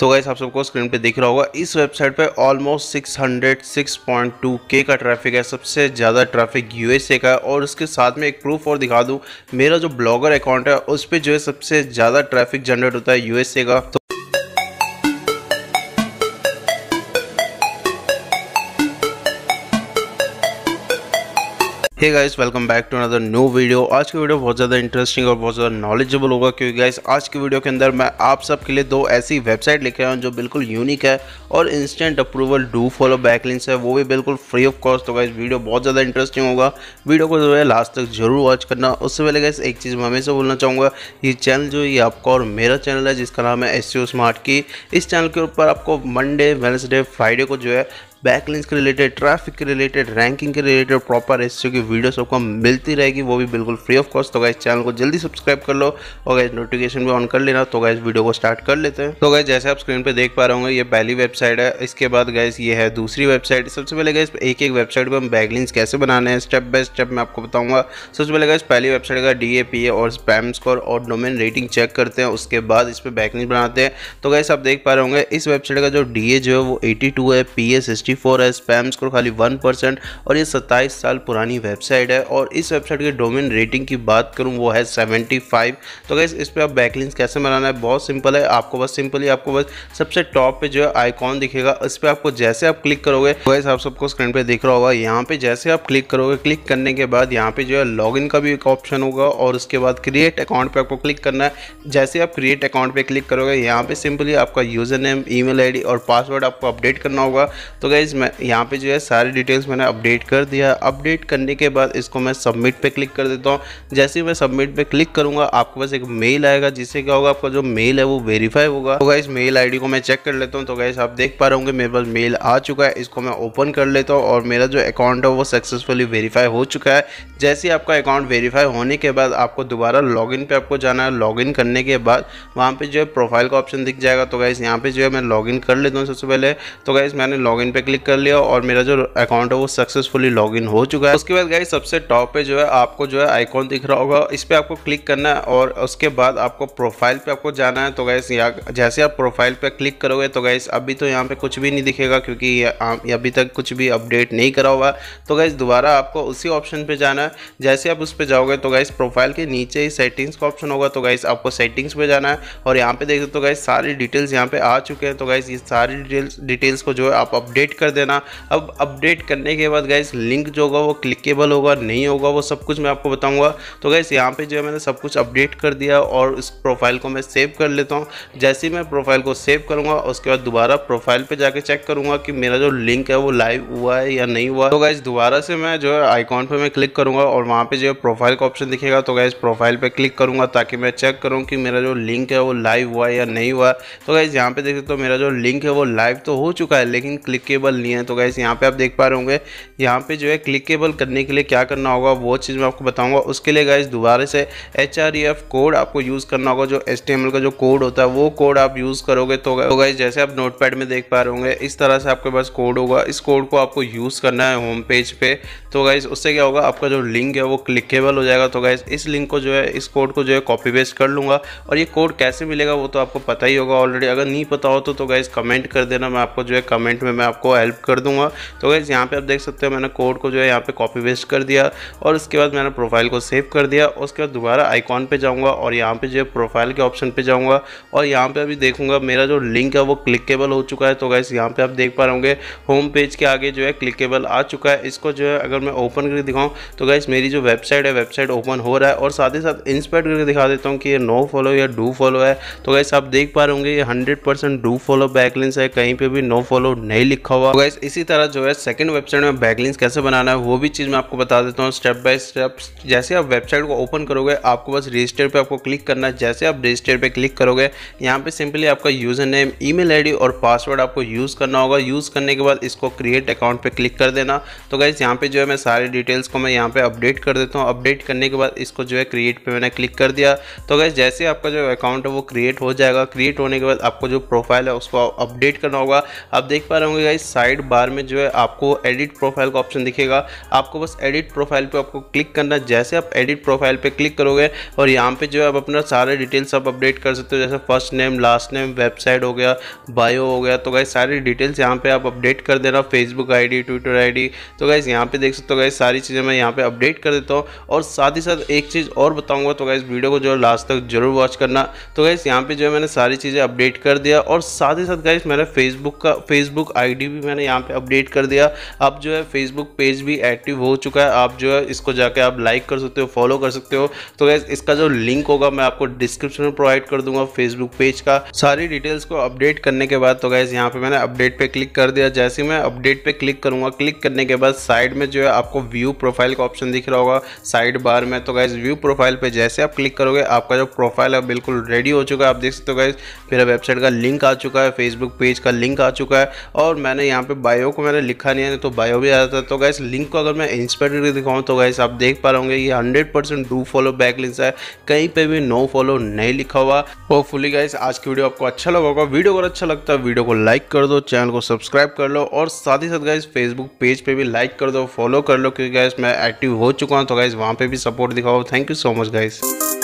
तो गाइस आप सबको स्क्रीन पे दिख रहा होगा इस वेबसाइट पे ऑलमोस्ट 606.2 के का ट्रैफिक है सबसे ज़्यादा ट्रैफिक यूएसए का है और उसके साथ में एक प्रूफ और दिखा दूँ मेरा जो ब्लॉगर अकाउंट है उस पर जो है सबसे ज़्यादा ट्रैफिक जनरेट होता है यूएसए का तो hey guys welcome back to another new video आज की वीडियो बहुत ज़्यादा इंटरेस्टिंग और बहुत ज़्यादा नॉलेजेबल होगा क्योंकि गाइस आज की वीडियो के अंदर मैं आप सब के लिए दो ऐसी वेबसाइट लेके आया हूँ जो बिल्कुल यूनिक है और instant approval do follow backlinks है वो भी बिल्कुल फ्री ऑफ कॉस्ट होगा इस वीडियो बहुत ज़्यादा इंटरेस्टिंग होगा वीडियो को जो है लास्ट तक जरूर वॉच करना उससे पहले गाइस एक चीज़ मैं हमेशा बोलना चाहूँगा ये चैनल जो ये आपका और मेरा चैनल है जिसका नाम है एस स्मार्ट की इस चैनल के ऊपर आपको मंडे वेनसडे फ्राइडे को जो है बैकलिंग्स के रिलेटेड ट्रैफिक के रिलेटेड रैंकिंग के रिलेटेड प्रॉपर एस की वीडियोस आपको मिलती रहेगी वो भी बिल्कुल फ्री ऑफ कॉस्ट तो गाइस चैनल को जल्दी सब्सक्राइब कर लो और गाइस नोटिफिकेशन भी ऑन कर लेना तो गाइस वीडियो को स्टार्ट कर लेते हैं तो गाइस जैसे आप स्क्रीन पर देख पा रहे होंगे ये पहली वेबसाइट है इसके बाद गैस ये है दूसरी वेबसाइट सबसे पहले गाइज एक एक वेबसाइट पर हम बैकलिंग्स कैसे बनाने हैं स्टेप बाय स्टेप मैं आपको बताऊंगा सबसे पहले गाइज पहली वेबसाइट का डी ए पी ए और स्पैम स्कोर और डोमेन रेटिंग चेक करते हैं उसके बाद इस पर बैकलिंग्स बनाते हैं तो गैस आप देख पा रहे होंगे इस वेबसाइट का जो डी ए जो है वो एटी है पी ए सिक्सटी फोर है स्पैम स्कोर खाली वन परसेंट और ये सत्ताईस साल पुरानी वेबसाइट है और इस वेबसाइट की डोमेन रेटिंग की बात करूँ वो है सेवेंटी फाइव तो गैस इस पर आप बैकलिंग्स कैसे बनाना है बहुत सिंपल है आपको बस सिंपली आपको बस सबसे टॉप पे जो है आइकॉन दिखेगा इस पर आपको जैसे आप क्लिक करोगे वैसे आप सबको स्क्रीन पर दिख रहा होगा यहाँ पर जैसे आप क्लिक करोगे क्लिक करने के बाद यहाँ पर जो है लॉगिन का भी एक ऑप्शन होगा और उसके बाद क्रिएट अकाउंट पर आपको क्लिक करना है जैसे आप क्रिएट अकाउंट पर क्लिक करोगे यहाँ पर सिंपली आपका यूज़र नेम ईमेल आईडी और पासवर्ड आपको अपडेट करना होगा तो गए गाइज मैं यहाँ पे जो है सारे डिटेल्स मैंने अपडेट कर दिया अपडेट करने के बाद इसको मैं सबमिट पे क्लिक कर देता हूँ जैसे ही मैं सबमिट पे क्लिक करूँगा आपके पास एक मेल आएगा जिससे क्या होगा आपका जो मेल है वो वेरीफाई होगा तो गाइज मेल आई को मैं चेक कर लेता हूँ तो गाइज आप देख पा रहे होंगे मेरे पास मेल आ चुका है इसको मैं ओपन कर लेता हूँ और मेरा जो अकाउंट है वो सक्सेसफुली वेरीफाई हो चुका है जैसे ही आपका अकाउंट वेरीफाई होने के बाद आपको दोबारा लॉग इन आपको जाना है लॉगिन करने के बाद वहाँ पर जो है प्रोफाइल का ऑप्शन दिख जाएगा तो गाइज़ यहाँ पर जो है मैं लॉग कर लेता हूँ सबसे पहले तो गाइज़ मैंने लॉग पे क्लिक कर लिया और मेरा जो अकाउंट है वो सक्सेसफुली लॉग इन हो चुका है उसके बाद गाइस सबसे टॉप पे जो है आपको जो है आइकॉन दिख रहा होगा इस पर आपको क्लिक करना है और उसके बाद आपको प्रोफाइल पे आपको जाना है तो गाइस यहाँ जैसे आप प्रोफाइल पे क्लिक करोगे तो गाइस अभी तो यहाँ पे कुछ भी नहीं दिखेगा क्योंकि हाँ, अभी तक कुछ भी अपडेट नहीं करा हुआ तो गाइस दोबारा आपको उसी ऑप्शन पर जाना है जैसे आप उस पर जाओगे तो गाइस प्रोफाइल के नीचे ही सेटिंग्स का ऑप्शन होगा तो गाइस आपको सेटिंग्स पे जाना है और यहाँ पे देख सकते हो गाइस सारी डिटेल्स यहाँ पे आ चुके हैं तो गाइस ये सारी डिटेल्स डिटेल्स को जो है आप अपडेट कर देना अब अपडेट करने के बाद गैस लिंक जो होगा वो क्लिकेबल होगा नहीं होगा वो सब कुछ मैं आपको बताऊंगा तो गैस यहाँ पर जो है मैंने सब कुछ अपडेट कर दिया और इस प्रोफाइल को मैं सेव कर लेता हूँ जैसे ही मैं प्रोफाइल को सेव करूँगा उसके बाद दोबारा प्रोफाइल पर जाके चेक करूँगा कि मेरा जो लिंक है वो लाइव हुआ है या नहीं हुआ तो गैस दोबारा से मैं जो है आइकॉन पर मैं क्लिक करूँगा और वहाँ पर जो है प्रोफाइल का ऑप्शन दिखेगा तो गैस प्रोफाइल पर क्लिक करूँगा ताकि मैं चेक करूँ कि मेरा जो लिंक है वो लाइव हुआ है या नहीं हुआ तो गैस यहाँ पर देखते तो मेरा जो लिंक है वो लाइव तो हो चुका है लेकिन क्लिकेबल क्लिकेबल नहीं है तो गैस यहाँ पे आप देख पा रहे होंगे यहाँ पे जो है क्लिकेबल करने के लिए क्या करना होगा वो चीज़ मैं आपको बताऊँगा उसके लिए गैस दोबारा से एच कोड e आपको यूज़ करना होगा जो एच का जो कोड होता है वो कोड आप यूज़ करोगे तो गैस तो जैसे आप नोट में देख पा रहे होंगे इस तरह से आपके पास कोड होगा इस कोड को आपको यूज़ करना है होम पेज पर तो गैस उससे क्या होगा आपका जो लिंक है वो क्लिकेबल हो जाएगा तो गैस इस लिंक को जो है इस कोड को जो है कॉपी पेस्ट कर लूँगा और ये कोड कैसे मिलेगा वो तो आपको पता ही होगा ऑलरेडी अगर नहीं पता हो तो गैस तो कमेंट कर देना मैं आपको जो है कमेंट में मैं आपको हेल्प कर दूंगा तो गैस यहाँ पे आप देख सकते हो मैंने कोड को जो है यहाँ पे कॉपी वेस्ट कर दिया और उसके बाद मैंने प्रोफाइल को सेव कर दिया उसके बाद दोबारा आइकॉन पे जाऊँगा और यहाँ पे जो है प्रोफाइल के ऑप्शन पे जाऊँगा और यहाँ पे अभी देखूँगा मेरा जो लिंक है वो क्लिकेबल हो चुका है तो गैस यहाँ पर आप देख पा रहे होंगे होम पेज के आगे जो है क्लिकेबल आ चुका है इसको जो है अगर मैं ओपन करके दिखाऊँ तो गैस मेरी जो वेबसाइट है वेबसाइट ओपन हो रहा है और साथ ही साथ इंस्पायर करके दिखा देता हूँ कि ये नो फॉलो या डू फॉलो है तो गैस आप देख पा रहे होंगे ये हंड्रेड डू फॉलो बैकलिंस है कहीं पर भी नो फॉलो नहीं लिखा हुआ हुआ तो गैस इसी तरह जो है सेकंड वेबसाइट में बैकलिंग्स कैसे बनाना है वो भी चीज़ मैं आपको बता देता हूँ स्टेप बाय स्टेप जैसे आप वेबसाइट को ओपन करोगे आपको बस रजिस्टर पे आपको क्लिक करना है जैसे आप रजिस्टर पे क्लिक करोगे यहाँ पे सिंपली आपका यूज़र नेम ई मेल और पासवर्ड आपको यूज़ करना होगा यूज़ करने के बाद इसको क्रिएट अकाउंट पर क्लिक कर देना तो गैस यहाँ पर जो है मैं सारे डिटेल्स को मैं यहाँ पर अपडेट कर देता हूँ अपडेट करने के बाद इसको जो है क्रिएट पर मैंने क्लिक कर दिया तो गैस जैसे आपका जो अकाउंट है वो क्रिएट हो जाएगा क्रिएट होने के बाद आपको जो प्रोफाइल है उसको अपडेट करना होगा आप देख पा रहे होंगे गाइस साइड बार में जो है आपको एडिट प्रोफाइल का ऑप्शन दिखेगा आपको बस एडिट प्रोफाइल पे आपको क्लिक करना जैसे आप एडिट प्रोफाइल पे क्लिक करोगे और यहाँ पे जो है आप अपना सारे डिटेल्स आप अपडेट कर सकते हो जैसे first name last name website हो गया बायो हो गया तो गाइज सारी डिटेल्स यहाँ पर आप अपडेट कर देना फेसबुक आई ट्विटर आई तो गाइज यहाँ पर देख सकते हो गाइज सारी चीज़ें मैं यहाँ पर अपडेट कर देता हूँ और साथ ही साथ एक चीज़ और बताऊँगा तो गाइज वीडियो को जो है लास्ट तक जरूर वॉच करना तो गाइज यहाँ पर जो है मैंने सारी चीज़ें अपडेट कर दिया और साथ ही साथ गाइज मैंने फेसबुक का फेसबुक आई भी भी मैंने यहाँ पे अपडेट कर दिया अब जो है फेसबुक पेज भी एक्टिव हो चुका है आप जो है इसको जाके आप लाइक कर सकते हो फॉलो कर सकते हो तो गैस इसका जो लिंक होगा मैं आपको डिस्क्रिप्शन में प्रोवाइड कर दूंगा फेसबुक पेज का सारी डिटेल्स को अपडेट करने के बाद तो गैस यहाँ पे मैंने अपडेट पे क्लिक कर दिया जैसे मैं अपडेट पे क्लिक करूंगा क्लिक करने के बाद साइड में जो है आपको व्यू प्रोफाइल का ऑप्शन दिख रहा होगा साइड बार में तो गैस व्यू प्रोफाइल पर जैसे आप क्लिक करोगे आपका जो प्रोफाइल है बिल्कुल रेडी हो चुका है आप देख सकते हो गैस मेरा वेबसाइट का लिंक आ चुका है फेसबुक पेज का लिंक आ चुका है और मैंने यहाँ पे बायो को मैंने लिखा नहीं है तो बायो भी आ जाता है तो गैस लिंक को अगर मैं इंस्पेक्ट करके दिखाऊँ तो गैस आप देख पा रहे होंगे ये hundred percent do follow back link है कहीं पे भी नो फॉलो नहीं लिखा हुआ होपफुली गैस आज की वीडियो आपको अच्छा लगा होगा वीडियो अगर अच्छा लगता है वीडियो को लाइक कर दो चैनल को सब्सक्राइब कर लो और साथ ही साथ गाइज फेसबुक पेज पर भी लाइक कर दो फॉलो कर लो क्योंकि गाइज मैं एक्टिव हो चुका हूँ तो गाइज वहाँ पर भी सपोर्ट दिखाओ thank you so much guys